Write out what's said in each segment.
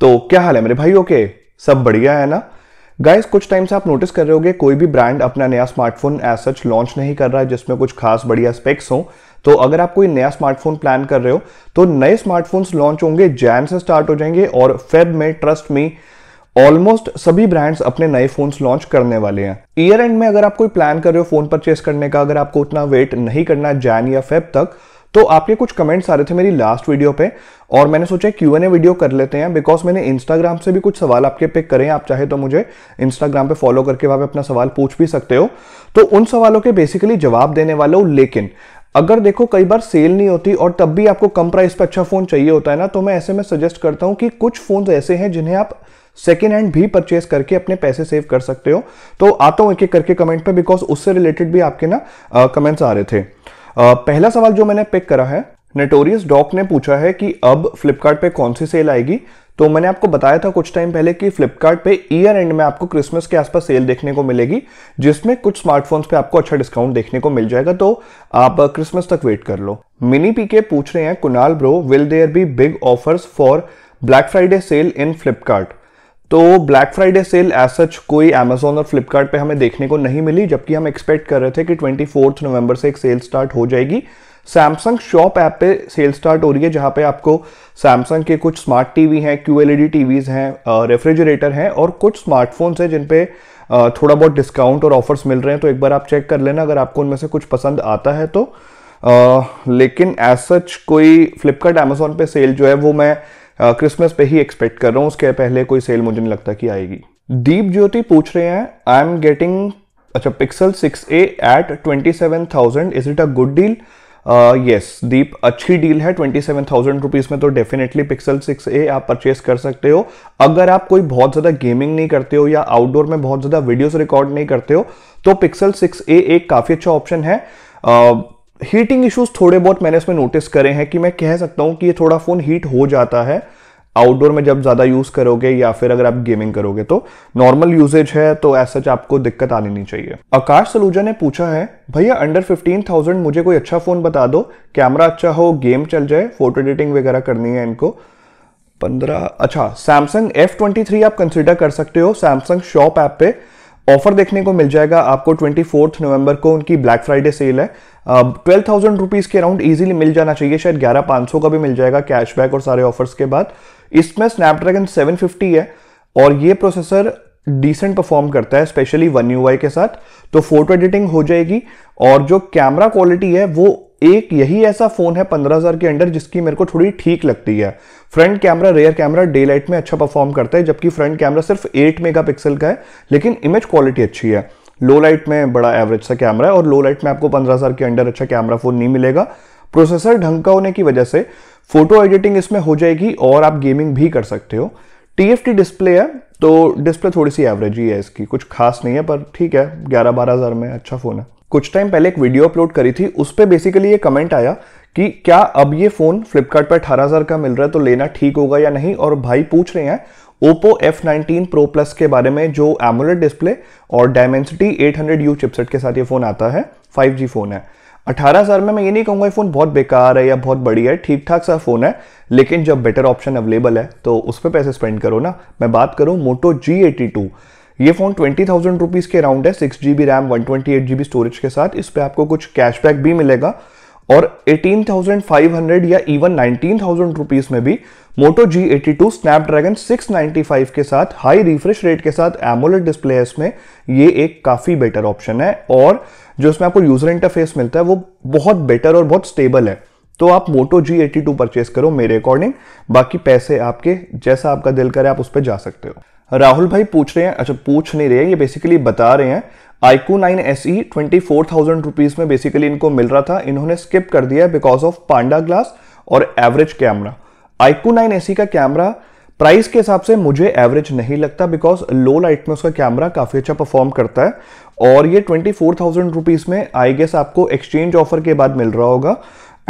तो क्या हाल है मेरे भाई ओके सब बढ़िया है ना गाइस कुछ टाइम से आप नोटिस कर रहे होंगे कोई भी ब्रांड अपना नया स्मार्टफोन एज सच लॉन्च नहीं कर रहा है जिसमें कुछ खास बढ़िया स्पेक्स हो तो अगर आप कोई नया स्मार्टफोन प्लान कर रहे हो तो नए स्मार्टफोन्स लॉन्च होंगे जैन से स्टार्ट हो जाएंगे और फेब में ट्रस्ट में ऑलमोस्ट सभी ब्रांड्स अपने नए फोन्स लॉन्च करने वाले हैं ईयर एंड में अगर आप कोई प्लान कर रहे हो फोन परचेस करने का अगर आपको उतना वेट नहीं करना जैन या फेब तक तो आपके कुछ कमेंट्स आ रहे थे मेरी लास्ट वीडियो पे और मैंने सोचा क्यू एन ए वीडियो कर लेते हैं बिकॉज मैंने इंस्टाग्राम से भी कुछ सवाल आपके पिक करें आप चाहे तो मुझे इंस्टाग्राम पे फॉलो करके वहाँ पे अपना सवाल पूछ भी सकते हो तो उन सवालों के बेसिकली जवाब देने वाला हूँ लेकिन अगर देखो कई बार सेल नहीं होती और तब भी आपको कम प्राइस पर अच्छा फ़ोन चाहिए होता है ना तो मैं ऐसे में सजेस्ट करता हूँ कि कुछ फ़ोन ऐसे हैं जिन्हें आप सेकेंड हैंड भी परचेज करके अपने पैसे सेव कर सकते हो तो आता हूँ एक एक करके कमेंट पे बिकॉज उससे रिलेटेड भी आपके ना कमेंट्स आ रहे थे पहला सवाल जो मैंने पिक करा है नेटोरियस डॉक ने पूछा है कि अब फ्लिपकार्ट कौन सी सेल आएगी तो मैंने आपको बताया था कुछ टाइम पहले कि फ्लिपकार्ट पे ईयर एंड में आपको क्रिसमस के आसपास सेल देखने को मिलेगी जिसमें कुछ स्मार्टफोन्स पे आपको अच्छा डिस्काउंट देखने को मिल जाएगा तो आप क्रिसमस तक वेट कर लो मिनी पीके के पूछ रहे हैं Kunal bro will there be big offers for black Friday sale in Flipkart तो black Friday sale as such कोई अमेजोन और फ्लिपकार्ट पे हमें देखने को नहीं मिली जबकि हम एक्सपेक्ट कर रहे थे कि ट्वेंटी फोर्थ नवंबर से एक सेल स्टार्ट हो जाएगी सैमसंग शॉप ऐप पे सेल स्टार्ट हो रही है जहाँ पे आपको सैमसंग के कुछ स्मार्ट टीवी हैं क्यू एल ई टीवीज़ हैं रेफ्रिजरेटर हैं और कुछ स्मार्टफोन्स हैं जिन पे थोड़ा बहुत डिस्काउंट और ऑफर्स मिल रहे हैं तो एक बार आप चेक कर लेना अगर आपको उनमें से कुछ पसंद आता है तो आ, लेकिन एज सच कोई फ्लिपकार्ट अमेजोन पे सेल जो है वो मैं क्रिसमस पे ही एक्सपेक्ट कर रहा हूँ उसके पहले कोई सेल मुझे नहीं लगता कि आएगी दीप ज्योति पूछ रहे हैं आई एम गेटिंग अच्छा Pixel six A at twenty seven thousand is it a good deal yes Deep अच्छी डील है ट्वेंटी सेवन थाउजेंड रुपीज़ में तो डेफिनेटली पिक्सल सिक्स ए आप परचेस कर सकते हो अगर आप कोई बहुत ज़्यादा गेमिंग नहीं करते हो या आउटडोर में बहुत ज़्यादा वीडियोस रिकॉर्ड नहीं करते हो तो पिक्सल सिक्स ए एक काफ़ी अच्छा ऑप्शन है uh, हीटिंग इश्यूज थोड़े बहुत मैंने इसमें नोटिस करे हैं कि मैं कह सकता हूँ कि ये थोड़ा फ़ोन हीट हो जाता है आउटडोर में जब ज़्यादा यूज़ करोगे या फिर अगर आप गेमिंग करोगे तो नॉर्मल यूजेज है तो एज सच आपको दिक्कत आनी नहीं चाहिए आकाश सलूजा ने पूछा है भैया अंडर फिफ्टीन थाउजेंड मुझे कोई अच्छा फ़ोन बता दो कैमरा अच्छा हो गेम चल जाए फोटो एडिटिंग वगैरह करनी है इनको पंद्रह अच्छा सैमसंग एफ आप कंसिडर कर सकते हो सैमसंग शॉप ऐप पे ऑफर देखने को मिल जाएगा आपको ट्वेंटी फोर्थ नवंबर को उनकी ब्लैक फ्राइडे सेल है ट्वेल्व थाउजेंड रुपीज़ के अराउंड इजीली मिल जाना चाहिए शायद ग्यारह पांच सौ का भी मिल जाएगा कैशबैक और सारे ऑफर्स के बाद इसमें स्नैपड्रैगन सेवन फिफ्टी है और ये प्रोसेसर डिसेंट परफॉर्म करता है स्पेशली वन यू के साथ तो फोटो एडिटिंग हो जाएगी और जो कैमरा क्वालिटी है वो एक यही ऐसा फ़ोन है पंद्रह हज़ार के अंडर जिसकी मेरे को थोड़ी ठीक लगती है front camera rear camera day light में अच्छा परफॉर्म करता है जबकि फ्रंट कैमरा सिर्फ एट मेगापिक्सल का है लेकिन इमेज क्वालिटी अच्छी है लो लाइट में बड़ा एवरेज सा कैमरा है और लो लाइट में आपको पंद्रह हज़ार के अंडर अच्छा कैमरा फ़ोन नहीं मिलेगा प्रोसेसर ढंग का होने की वजह से फोटो एडिटिंग इसमें हो जाएगी और आप गेमिंग भी कर सकते हो टी डिस्प्ले है तो डिस्प्ले थोड़ी सी एवरेज ही है इसकी कुछ खास नहीं है पर ठीक है ग्यारह बारह हज़ार में अच्छा फ़ोन है कुछ टाइम पहले एक वीडियो अपलोड करी थी उस पर बेसिकली ये कमेंट आया कि क्या अब ये फ़ोन फ्लिपकार्ट पर अठारह हज़ार का मिल रहा है तो लेना ठीक होगा या नहीं और भाई पूछ रहे हैं ओप्पो F19 प्रो प्लस के बारे में जो एमुलेट डिस्प्ले और डायमेंसिटी 800U चिपसेट के साथ ये फ़ोन आता है 5G फ़ोन है अठारह हज़ार में मैं ये नहीं कहूँगा ये फ़ोन बहुत बेकार है या बहुत बढ़िया है ठीक ठाक सा फ़ोन है लेकिन जब बेटर ऑप्शन अवेलेबल है तो उस पर पैसे स्पेंड करो ना मैं बात करूँ मोटो जी एटी टू ये फोन ट्वेंटी थाउजेंड रुपीज़ के अराउंड है six G B RAM one twenty eight G B storage के साथ इस पर आपको कुछ कैशबैक भी मिलेगा और एटीन थाउजेंड फाइव हंड्रेड या इवन नाइनटीन थाउजेंड रुपीज में भी Moto G eighty six Snapdragon five के साथ हाई रिफ्रेश रेट के साथ एमोलेट डिस्प्ले है इसमें ये एक काफ़ी बेटर ऑप्शन है और जो इसमें आपको यूज़र इंटरफेस मिलता है वो बहुत बेटर और बहुत स्टेबल है तो आप Moto G eighty two purchase करो मेरे अकॉर्डिंग बाकी पैसे आपके जैसा आपका दिल करे आप उस पर जा सकते हो राहुल भाई पूछ रहे हैं अच्छा पूछ नहीं रहे ये बेसिकली बता रहे हैं iQOO nine S E twenty four thousand rupees में बेसिकली इनको मिल रहा था इन्होंने स्किप कर दिया बिकॉज ऑफ पांडा ग्लास और average camera iQOO nine S e का कैमरा प्राइस के हिसाब से मुझे एवरेज नहीं लगता बिकॉज लो लाइट में उसका कैमरा काफ़ी अच्छा परफॉर्म करता है और ये ट्वेंटी फोर थाउजेंड रुपीज़ में आई गेस आपको एक्सचेंज ऑफर के बाद मिल रहा होगा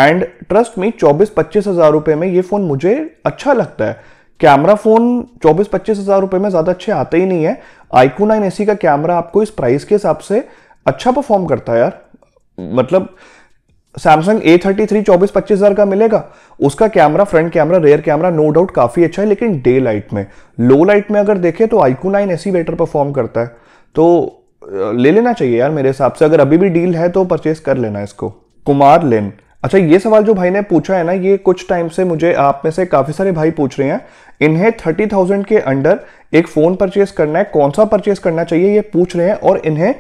एंड ट्रस्ट मी चौबीस पच्चीस हज़ार रुपये में ये फ़ोन मुझे अच्छा लगता है कैमरा फोन 24-25 हजार रुपए में ज्यादा अच्छे आते ही नहीं है आईकू नाइन एसी का कैमरा आपको इस प्राइस के हिसाब से अच्छा परफॉर्म करता है यार मतलब सैमसंग ए थर्टी थ्री चौबीस पच्चीस हजार का मिलेगा उसका camera front camera rear camera no doubt काफी अच्छा है लेकिन डे लाइट में लो लाइट में अगर देखें तो iQOO nine S E better perform करता है तो ले लेना चाहिए यार मेरे हिसाब से अगर अभी भी डील है तो परचेस कर लेना इसको कुमार लेन अच्छा ये सवाल जो भाई ने पूछा है ना ये कुछ टाइम से मुझे आप में से काफ़ी सारे भाई पूछ रहे हैं इन्हें थर्टी थाउजेंड के अंडर एक फ़ोन परचेस करना है कौन सा परचेज करना चाहिए ये पूछ रहे हैं और इन्हें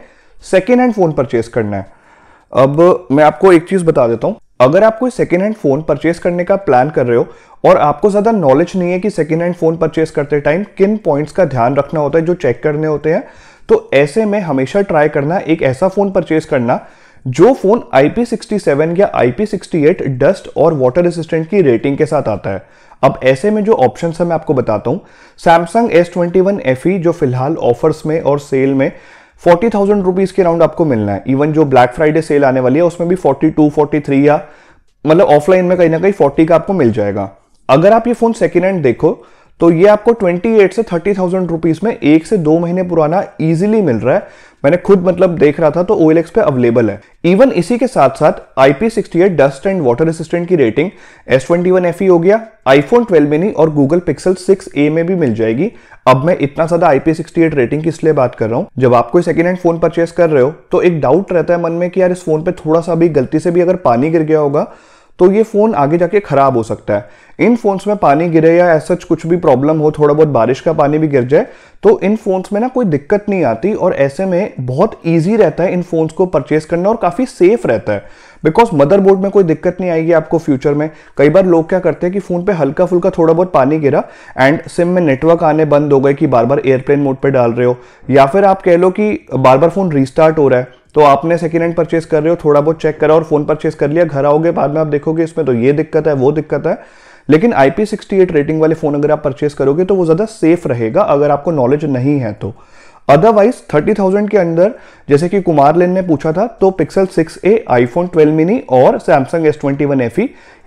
सेकेंड हैंड फ़ोन परचेस करना है अब मैं आपको एक चीज़ बता देता हूं अगर आप कोई सेकेंड हैंड फ़ोन परचेज करने का प्लान कर रहे हो और आपको ज़्यादा नॉलेज नहीं है कि सेकेंड हैंड फ़ोन परचेज करते टाइम किन पॉइंट्स का ध्यान रखना होता है जो चेक करने होते हैं तो ऐसे में हमेशा ट्राई करना एक ऐसा फ़ोन परचेस करना जो फोन IP67 या IP68 डस्ट और वाटर रेसिस्टेंट की रेटिंग के साथ आता है अब ऐसे में जो ऑप्शन है मैं आपको बताता हूं सैमसंग एस ट्वेंटी जो फिलहाल ऑफर्स में और सेल में फोर्टी थाउजेंड रुपीज के राउंड आपको मिलना है इवन जो ब्लैक फ्राइडे सेल आने वाली है उसमें भी फोर्टी टू फोर्टी थ्री या मतलब ऑफलाइन में कहीं ना कहीं फोर्टी का आपको मिल जाएगा अगर आप ये फोन सेकेंड हैंड देखो तो ये आपको 28 से 30,000 रुपीज में एक से दो महीने पुराना इजीली मिल रहा है मैंने खुद मतलब देख रहा था तो ओ पे अवेलेबल है इवन इसी के साथ साथ IP68 dust and water resistant की रेटिंग एस एफ हो गया आईफोन ट्वेल्व मिनी और गूगल पिक्सल सिक्स ए में भी मिल जाएगी अब मैं इतना ज्यादा IP68 रेटिंग की इसलिए बात कर रहा हूँ जब आप कोई सेकेंड हैंड फोन परचेस कर रहे हो तो एक डाउट रहता है मन में कि यार इस फोन पे थोड़ा सा भी गलती से भी अगर पानी गिर गया होगा तो ये फ़ोन आगे जाके ख़राब हो सकता है इन फ़ोन्स में पानी गिरे या ऐसा कुछ भी प्रॉब्लम हो थोड़ा बहुत बारिश का पानी भी गिर जाए तो इन फ़ोन्स में ना कोई दिक्कत नहीं आती और ऐसे में बहुत ईजी रहता है इन फ़ोन्स को परचेज़ करना और काफ़ी सेफ़ रहता है बिकॉज मदरबोर्ड में कोई दिक्कत नहीं आएगी आपको फ्यूचर में कई बार लोग क्या करते हैं कि फोन पे हल्का फुल्का थोड़ा बहुत पानी गिरा एंड सिम में नेटवर्क आने बंद हो गए कि बार बार एयरप्लेन मोड पर डाल रहे हो या फिर आप कह लो कि बार बार फोन रिस्टार्ट हो रहा है तो आपने सेकेंड हैंड परचेस कर रहे हो थोड़ा बहुत चेक करा और फोन परचेस कर लिया घर आओगे बाद में आप देखोगे इसमें तो ये दिक्कत है वो दिक्कत है लेकिन IP68 रेटिंग वाले फोन अगर आप परचेस करोगे तो वो ज्यादा सेफ रहेगा अगर आपको नॉलेज नहीं है तो अदरवाइज 30,000 के अंदर जैसे कि कुमार लेन ने पूछा था तो पिक्सल 6a, आईफोन 12 मिनी और सैमसंग एस ट्वेंटी वन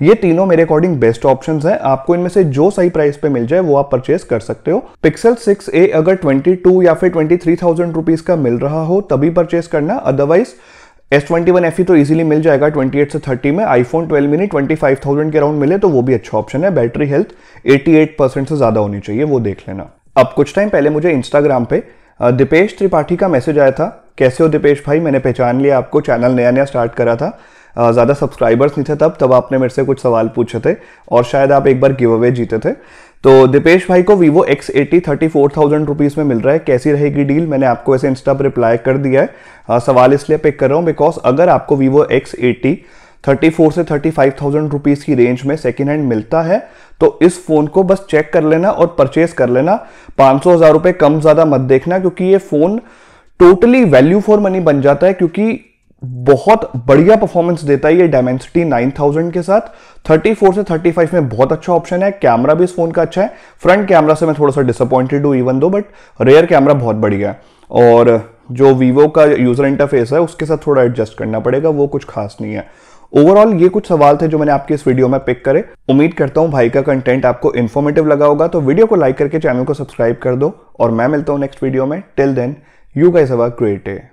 ये तीनों मेरे अकॉर्डिंग बेस्ट ऑप्शन हैं आपको इनमें से जो सही प्राइस पे मिल जाए वो आप परचेस कर सकते हो पिक्सल 6a अगर 22 या फिर 23,000 रुपीज का मिल रहा हो तभी परचेस करना अदरवाइज एस ट्वेंटी वन तो इजीली मिल जाएगा 28 से 30 में आईफोन 12 मिनी 25,000 के अराउंड मिले तो वो भी अच्छा ऑप्शन है बैटरी हेल्थ 88 परसेंट से ज़्यादा होनी चाहिए वो देख लेना अब कुछ टाइम पहले मुझे इंस्टाग्राम पे दीपेश त्रिपाठी का मैसेज आया था कैसे हो दीपेश भाई मैंने पहचान लिया आपको चैनल नया नया स्टार्ट करा था ज़्यादा सब्सक्राइबर्स नहीं थे तब तब आपने मेरे से कुछ सवाल पूछे थे और शायद आप एक बार गिव अवे जीते थे तो दीपेश भाई को Vivo X eighty thirty four thousand rupees में मिल रहा है कैसी रहेगी डील मैंने आपको ऐसे इंस्टा पर रिप्लाई कर दिया है सवाल इसलिए पिक कर रहा हूँ बिकॉज अगर आपको वीवो एक्स एटी 34 से फाइव थाउजेंड रुपीज़ की रेंज में सेकेंड हैंड मिलता है तो इस फ़ोन को बस चेक कर लेना और परचेज कर लेना पाँच सौ हज़ार रुपये कम ज़्यादा मत देखना क्योंकि ये phone totally value for money बन जाता है क्योंकि बहुत बढ़िया परफॉर्मेंस देता है ये डायमेंसिटी 9000 के साथ 34 से 35 में बहुत अच्छा ऑप्शन है कैमरा भी इस फोन का अच्छा है फ्रंट कैमरा से मैं थोड़ा सा डिसअपॉइंटेड हूँ even though but rare camera बहुत बढ़िया है और जो वीवो का यूज़र इंटरफेस है उसके साथ थोड़ा एडजस्ट करना पड़ेगा वो कुछ खास नहीं है ओवरऑल ये कुछ सवाल थे जो मैंने आपके इस वीडियो में पिक करे उम्मीद करता हूं भाई का कंटेंट आपको इन्फॉर्मेटिव लगा होगा तो वीडियो को लाइक करके चैनल को सब्सक्राइब कर दो और मैं मिलता हूं नेक्स्ट वीडियो में till then you guys our क्रिएटे